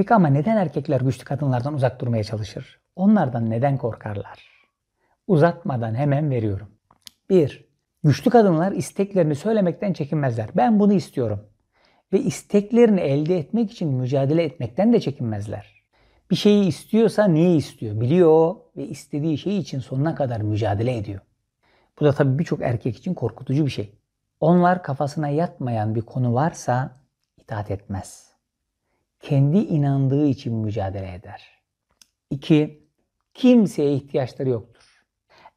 Peki ama neden erkekler güçlü kadınlardan uzak durmaya çalışır? Onlardan neden korkarlar? Uzatmadan hemen veriyorum. 1. Güçlü kadınlar isteklerini söylemekten çekinmezler. Ben bunu istiyorum. Ve isteklerini elde etmek için mücadele etmekten de çekinmezler. Bir şeyi istiyorsa niye istiyor? Biliyor ve istediği şey için sonuna kadar mücadele ediyor. Bu da tabii birçok erkek için korkutucu bir şey. Onlar kafasına yatmayan bir konu varsa itaat etmez.'' kendi inandığı için mücadele eder. İki, kimseye ihtiyaçları yoktur.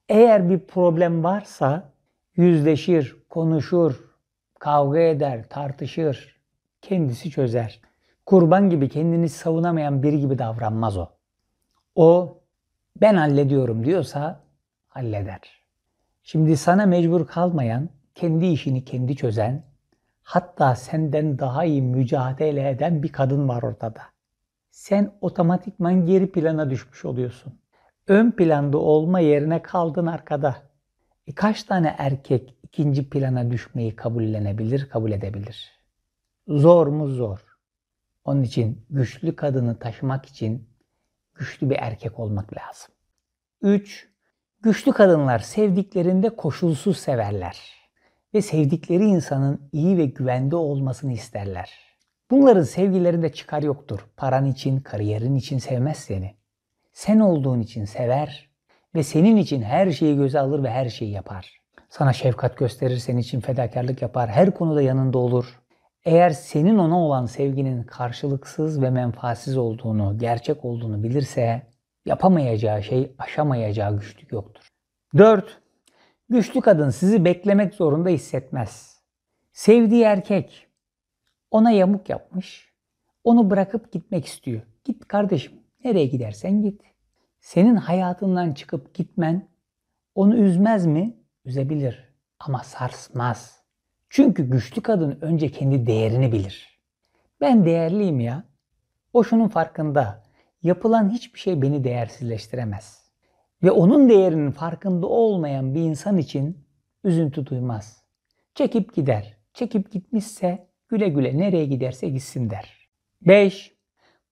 Eğer bir problem varsa yüzleşir, konuşur, kavga eder, tartışır, kendisi çözer. Kurban gibi kendini savunamayan biri gibi davranmaz o. O ben hallediyorum diyorsa halleder. Şimdi sana mecbur kalmayan, kendi işini kendi çözen, hatta senden daha iyi mücadele eden bir kadın var ortada. Sen otomatikman geri plana düşmüş oluyorsun. Ön planda olma yerine kaldın arkada. E kaç tane erkek ikinci plana düşmeyi kabullenebilir, kabul edebilir? Zor mu zor? Onun için güçlü kadını taşımak için güçlü bir erkek olmak lazım. 3. Güçlü kadınlar sevdiklerinde koşulsuz severler ve sevdikleri insanın iyi ve güvende olmasını isterler. Bunların sevgilerinde çıkar yoktur. Paran için, kariyerin için sevmez seni. Sen olduğun için sever ve senin için her şeyi göze alır ve her şeyi yapar. Sana şefkat gösterir, senin için fedakarlık yapar, her konuda yanında olur. Eğer senin ona olan sevginin karşılıksız ve menfaatsiz olduğunu, gerçek olduğunu bilirse yapamayacağı şey, aşamayacağı güçlük yoktur. 4. Güçlü kadın sizi beklemek zorunda hissetmez. Sevdiği erkek ona yamuk yapmış. Onu bırakıp gitmek istiyor. Git kardeşim. Nereye gidersen git. Senin hayatından çıkıp gitmen onu üzmez mi? Üzebilir ama sarsmaz. Çünkü güçlü kadın önce kendi değerini bilir. Ben değerliyim ya. O şunun farkında. Yapılan hiçbir şey beni değersizleştiremez.'' ve onun değerinin farkında olmayan bir insan için üzüntü duymaz. Çekip gider. Çekip gitmişse güle güle nereye giderse gitsin der. 5.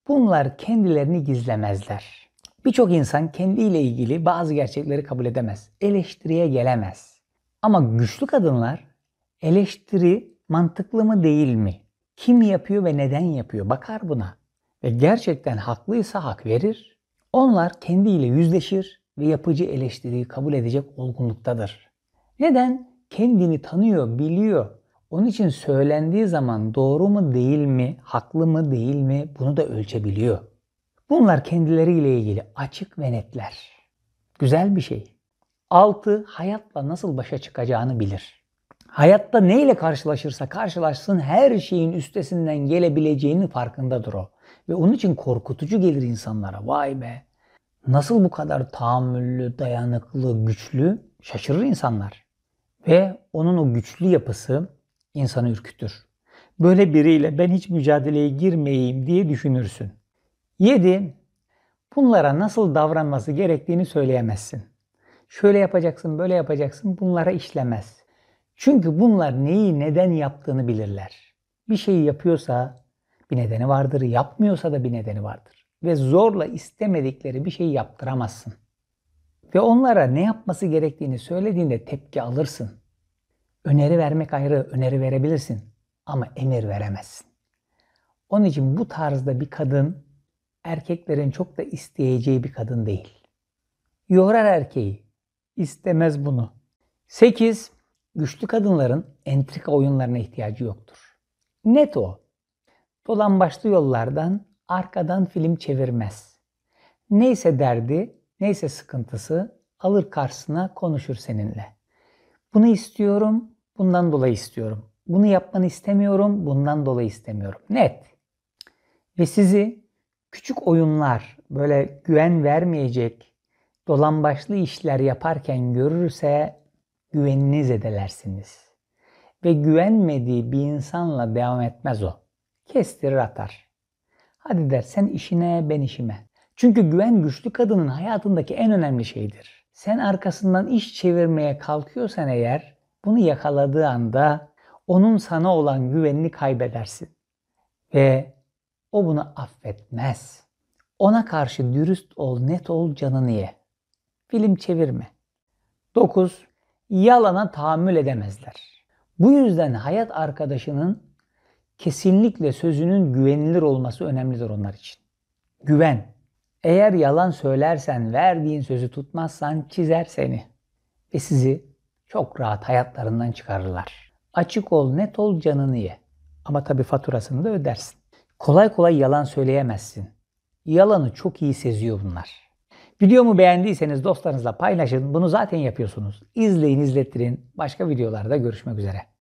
Bunlar kendilerini gizlemezler. Birçok insan kendiyle ilgili bazı gerçekleri kabul edemez. Eleştiriye gelemez. Ama güçlü kadınlar eleştiri mantıklı mı değil mi? Kim yapıyor ve neden yapıyor? Bakar buna. Ve gerçekten haklıysa hak verir. Onlar kendiyle yüzleşir ve yapıcı eleştiriyi kabul edecek olgunluktadır. Neden? Kendini tanıyor, biliyor. Onun için söylendiği zaman doğru mu değil mi, haklı mı değil mi bunu da ölçebiliyor. Bunlar kendileriyle ilgili açık ve netler. Güzel bir şey. 6. Hayatla nasıl başa çıkacağını bilir. Hayatta neyle karşılaşırsa karşılaşsın her şeyin üstesinden gelebileceğini farkındadır o. Ve onun için korkutucu gelir insanlara. Vay be nasıl bu kadar tahammüllü, dayanıklı, güçlü şaşırır insanlar. Ve onun o güçlü yapısı insanı ürkütür. Böyle biriyle ben hiç mücadeleye girmeyeyim diye düşünürsün. 7. Bunlara nasıl davranması gerektiğini söyleyemezsin. Şöyle yapacaksın, böyle yapacaksın bunlara işlemez. Çünkü bunlar neyi neden yaptığını bilirler. Bir şeyi yapıyorsa bir nedeni vardır, yapmıyorsa da bir nedeni vardır ve zorla istemedikleri bir şeyi yaptıramazsın. Ve onlara ne yapması gerektiğini söylediğinde tepki alırsın. Öneri vermek ayrı, öneri verebilirsin ama emir veremezsin. Onun için bu tarzda bir kadın erkeklerin çok da isteyeceği bir kadın değil. Yorar erkeği, İstemez bunu. 8. Güçlü kadınların entrika oyunlarına ihtiyacı yoktur. Net o. başlı yollardan arkadan film çevirmez. Neyse derdi, neyse sıkıntısı alır karşısına konuşur seninle. Bunu istiyorum, bundan dolayı istiyorum. Bunu yapmanı istemiyorum, bundan dolayı istemiyorum. Net. Ve sizi küçük oyunlar, böyle güven vermeyecek, dolambaçlı işler yaparken görürse güveniniz edelersiniz. Ve güvenmediği bir insanla devam etmez o. Kestirir atar. Hadi der sen işine ben işime. Çünkü güven güçlü kadının hayatındaki en önemli şeydir. Sen arkasından iş çevirmeye kalkıyorsan eğer bunu yakaladığı anda onun sana olan güvenini kaybedersin. Ve o bunu affetmez. Ona karşı dürüst ol, net ol, canını ye. Film çevirme. 9. Yalana tahammül edemezler. Bu yüzden hayat arkadaşının kesinlikle sözünün güvenilir olması önemlidir onlar için. Güven. Eğer yalan söylersen, verdiğin sözü tutmazsan çizer seni ve sizi çok rahat hayatlarından çıkarırlar. Açık ol, net ol, canını ye. Ama tabii faturasını da ödersin. Kolay kolay yalan söyleyemezsin. Yalanı çok iyi seziyor bunlar. Videomu beğendiyseniz dostlarınızla paylaşın. Bunu zaten yapıyorsunuz. İzleyin, izlettirin. Başka videolarda görüşmek üzere.